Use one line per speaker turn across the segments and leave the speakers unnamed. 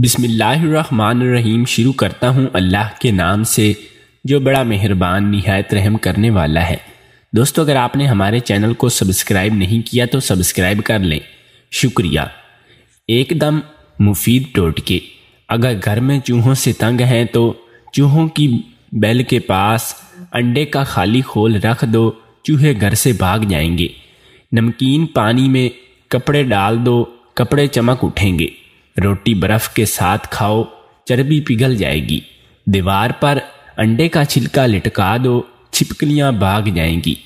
बिसमीम शुरू करता हूँ अल्लाह के नाम से जो बड़ा मेहरबान नहायत रहम करने वाला है दोस्तों अगर आपने हमारे चैनल को सब्सक्राइब नहीं किया तो सब्सक्राइब कर लें शुक्रिया एकदम मुफीद टोटके अगर घर में चूहों से तंग हैं तो चूहों की बैल के पास अंडे का खाली खोल रख दो चूहे घर से भाग जाएंगे नमकीन पानी में कपड़े डाल दो कपड़े चमक उठेंगे रोटी बर्फ के साथ खाओ चर्बी पिघल जाएगी दीवार पर अंडे का छिलका लटका दो छिपकलियां भाग जाएंगी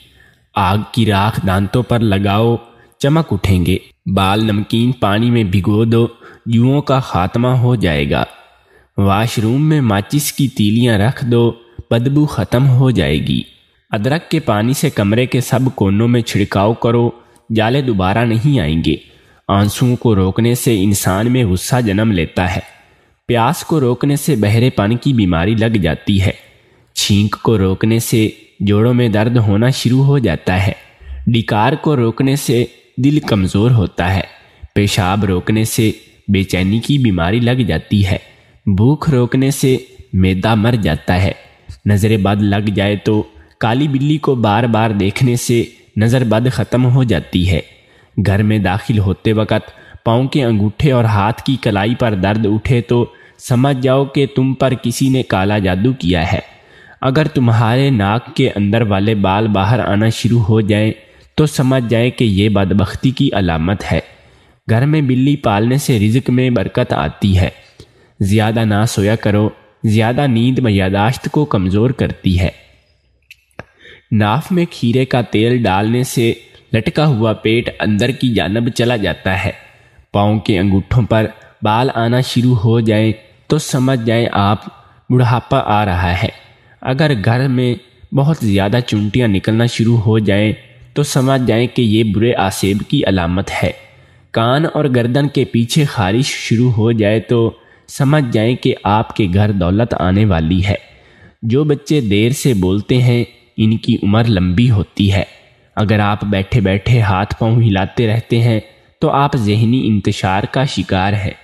आग की राख दांतों पर लगाओ चमक उठेंगे बाल नमकीन पानी में भिगो दो जुओं का खात्मा हो जाएगा वॉशरूम में माचिस की तीलियां रख दो बदबू ख़त्म हो जाएगी अदरक के पानी से कमरे के सब कोनों में छिड़काव करो जाले दोबारा नहीं आएंगे आंसुओं को रोकने से इंसान में गुस्सा जन्म लेता है प्यास को रोकने से बहरेपन की बीमारी लग जाती है छींक को रोकने से जोड़ों में दर्द होना शुरू हो जाता है डिकार को रोकने से दिल कमज़ोर होता है पेशाब रोकने से बेचैनी की बीमारी लग जाती है भूख रोकने से मैदा मर जाता है नज़र बद लग जाए तो काली बिल्ली को बार बार देखने से नज़र बद ख़त्म हो जाती है घर में दाखिल होते वक़्त पाँव के अंगूठे और हाथ की कलाई पर दर्द उठे तो समझ जाओ कि तुम पर किसी ने काला जादू किया है अगर तुम्हारे नाक के अंदर वाले बाल बाहर आना शुरू हो जाएं तो समझ जाएं कि यह बदबख्ती की अलामत है घर में बिल्ली पालने से रिजक में बरकत आती है ज़्यादा ना सोया करो ज़्यादा नींद यादाश्त को कमज़ोर करती है नाफ में खीरे का तेल डालने से लटका हुआ पेट अंदर की जानब चला जाता है पाँव के अंगूठों पर बाल आना शुरू हो जाए तो समझ जाए आप बुढ़ापा आ रहा है अगर घर में बहुत ज़्यादा चुंटियाँ निकलना शुरू हो जाएँ तो समझ जाएँ कि ये बुरे आसेब की अलामत है कान और गर्दन के पीछे खारिश शुरू हो जाए तो समझ जाएँ कि आपके घर दौलत आने वाली है जो बच्चे देर से बोलते हैं इनकी उम्र लंबी होती है अगर आप बैठे बैठे हाथ पांव हिलाते रहते हैं तो आप जहनी इंतशार का शिकार है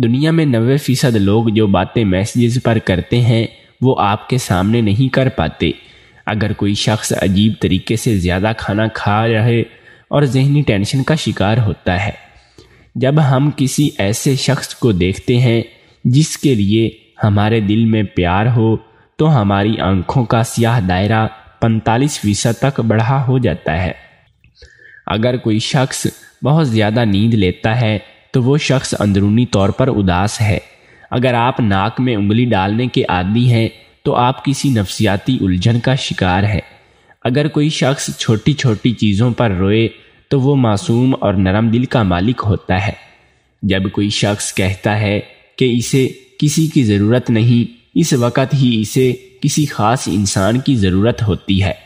दुनिया में नबे फ़ीसद लोग जो बातें मैसेजेस पर करते हैं वो आपके सामने नहीं कर पाते अगर कोई शख्स अजीब तरीके से ज़्यादा खाना खा रहे और जहनी टेंशन का शिकार होता है जब हम किसी ऐसे शख्स को देखते हैं जिसके लिए हमारे दिल में प्यार हो तो हमारी आंखों का स्याह दायरा 45 फीसद तक बढ़ा हो जाता है अगर कोई शख्स बहुत ज़्यादा नींद लेता है तो वो शख्स अंदरूनी तौर पर उदास है अगर आप नाक में उंगली डालने के आदि हैं तो आप किसी नफ्सियाती उलझन का शिकार है अगर कोई शख्स छोटी छोटी चीज़ों पर रोए तो वो मासूम और नरम दिल का मालिक होता है जब कोई शख्स कहता है कि इसे किसी की ज़रूरत नहीं इस वक़्त ही इसे किसी खास इंसान की ज़रूरत होती है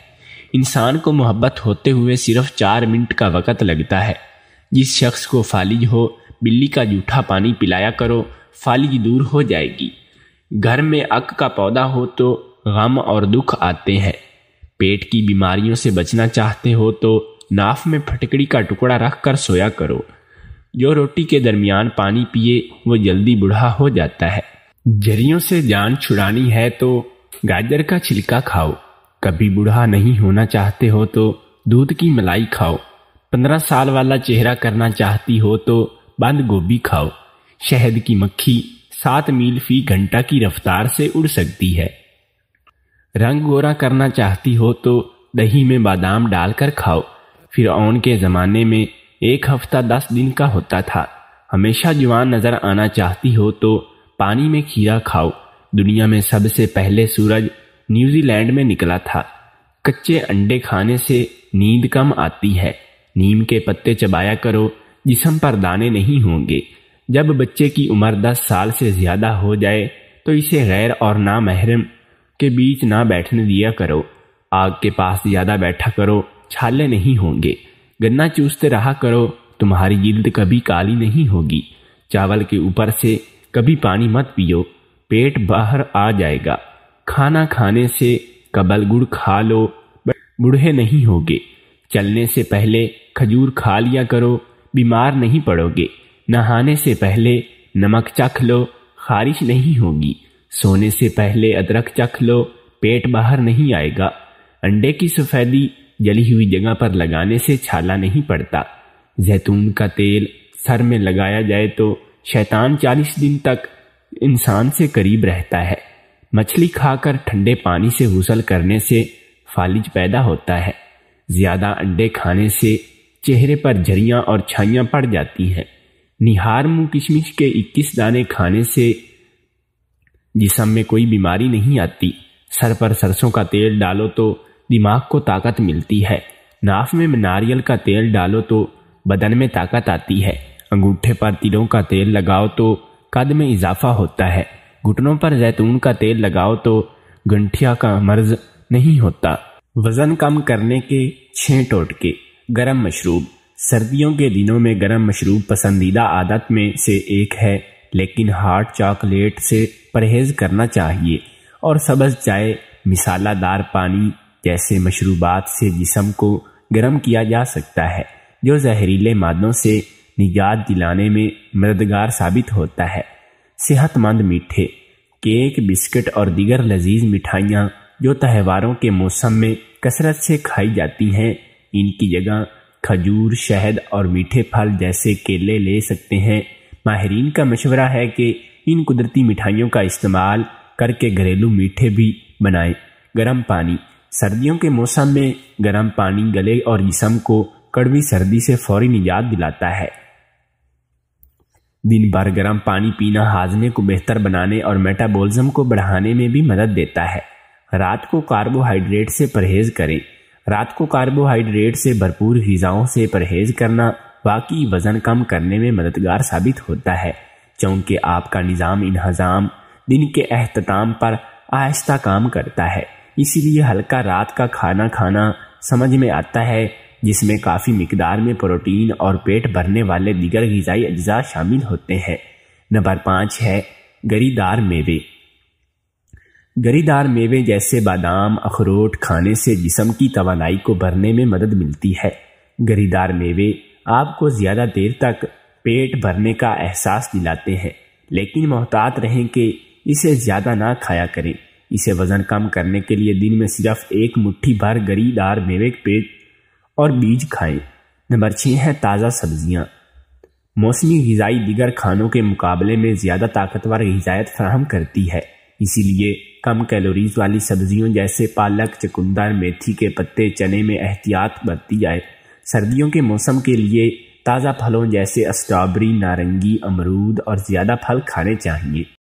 इंसान को मोहब्बत होते हुए सिर्फ चार मिनट का वक़्त लगता है जिस शख्स को फालिज हो बिल्ली का जूठा पानी पिलाया करो फालिज दूर हो जाएगी घर में अक का पौधा हो तो गम और दुख आते हैं पेट की बीमारियों से बचना चाहते हो तो नाफ में फटकड़ी का टुकड़ा रख कर सोया करो जो रोटी के दरमियान पानी पिए वो जल्दी बूढ़ा हो जाता है जरियों से जान छुड़ानी है तो गाजर का छिलका खाओ कभी बूढ़ा नहीं होना चाहते हो तो दूध की मलाई खाओ पंद्रह साल वाला चेहरा करना चाहती हो तो बंद गोभी खाओ शहद की मक्खी सात मील फी घंटा की रफ्तार से उड़ सकती है रंग गोरा करना चाहती हो तो दही में बादाम डालकर खाओ फिर ओन के ज़माने में एक हफ्ता दस दिन का होता था हमेशा जवान नज़र आना चाहती हो तो पानी में खीरा खाओ दुनिया में सबसे पहले सूरज न्यूजीलैंड में निकला था कच्चे अंडे खाने से नींद कम आती है नीम के पत्ते चबाया करो जिसम पर दाने नहीं होंगे जब बच्चे की उम्र दस साल से ज़्यादा हो जाए तो इसे गैर और ना महरम के बीच ना बैठने दिया करो आग के पास ज़्यादा बैठा करो छाले नहीं होंगे गन्ना चूसते रहा करो तुम्हारी गिल्द कभी काली नहीं होगी चावल के ऊपर से कभी पानी मत पियो पेट बाहर आ जाएगा खाना खाने से कबल गुड़ खा लो बूढ़े नहीं होगे चलने से पहले खजूर खा लिया करो बीमार नहीं पड़ोगे नहाने से पहले नमक चख लो खारिश नहीं होगी सोने से पहले अदरक चख लो पेट बाहर नहीं आएगा अंडे की सफ़ेदी जली हुई जगह पर लगाने से छाला नहीं पड़ता जैतून का तेल सर में लगाया जाए तो शैतान चालीस दिन तक इंसान से करीब रहता है मछली खाकर ठंडे पानी से हुसल करने से फालिज पैदा होता है ज़्यादा अंडे खाने से चेहरे पर झरियाँ और छाइयाँ पड़ जाती हैं निहार मुँह किशमिश के 21 दाने खाने से जिसम में कोई बीमारी नहीं आती सर पर सरसों का तेल डालो तो दिमाग को ताकत मिलती है नाफ में नारियल का तेल डालो तो बदन में ताकत आती है अंगूठे पर तिलों का तेल लगाओ तो कद में इजाफा होता है घुटनों पर जैतून का तेल लगाओ तो गंठिया का मर्ज नहीं होता वज़न कम करने के छह टोटके गरम मशरूब सर्दियों के दिनों में गरम मशरूब पसंदीदा आदत में से एक है लेकिन हार्ट चॉकलेट से परहेज करना चाहिए और सब्ज़ चाय मिसालादार पानी जैसे मशरूबात से जिसम को गर्म किया जा सकता है जो जहरीले मादों से निजात दिलाने में मददगार साबित होता है सेहतमंद मीठे केक बिस्किट और दीगर लजीज मिठाइयाँ जो त्योहारों के मौसम में कसरत से खाई जाती हैं इनकी जगह खजूर शहद और मीठे फल जैसे केले ले सकते हैं माहरीन का मशवरा है कि इन कुदरती मिठाइयों का इस्तेमाल करके घरेलू मीठे भी बनाएं गर्म पानी सर्दियों के मौसम में गर्म पानी गले और जिसम को कड़वी सर्दी से फौरी निजात दिलाता है दिन भर गर्म पानी पीना हाजमे को बेहतर बनाने और मेटाबॉलिज्म को बढ़ाने में भी मदद देता है रात को कार्बोहाइड्रेट से परहेज करें रात को कार्बोहाइड्रेट से भरपूर गज़ाओं से परहेज करना बाकी वज़न कम करने में मददगार साबित होता है क्योंकि आपका निज़ाम इन्हजाम दिन के अहतमाम पर आहिस्ता काम करता है इसीलिए हल्का रात का खाना खाना समझ में आता है जिसमें काफ़ी मकदार में प्रोटीन और पेट भरने वाले दिगर गजाई अज्जा शामिल होते हैं नंबर पाँच है गरीदार मेवे गरीदार मेवे जैसे बादाम अखरोट खाने से जिसम की तोानाई को भरने में मदद मिलती है गरीदार मेवे आपको ज़्यादा देर तक पेट भरने का एहसास दिलाते हैं लेकिन मोहतात रहें कि इसे ज़्यादा ना खाया करें इसे वज़न कम करने के लिए दिन में सिर्फ एक मुट्ठी भर गरीदार मेवे पेट और बीज खाएं नंबर छः है ताज़ा सब्जियाँ मौसमी गजाई दिगर खानों के मुकाबले में ज़्यादा ताकतवर गजायत फ्राहम करती है इसीलिए कम कैलोरीज वाली सब्जियों जैसे पालक चकुंदर मेथी के पत्ते चने में एहतियात बरती जाए सर्दियों के मौसम के लिए ताज़ा फलों जैसे स्ट्रॉबेरी नारंगी अमरूद और ज़्यादा फल खाने चाहिए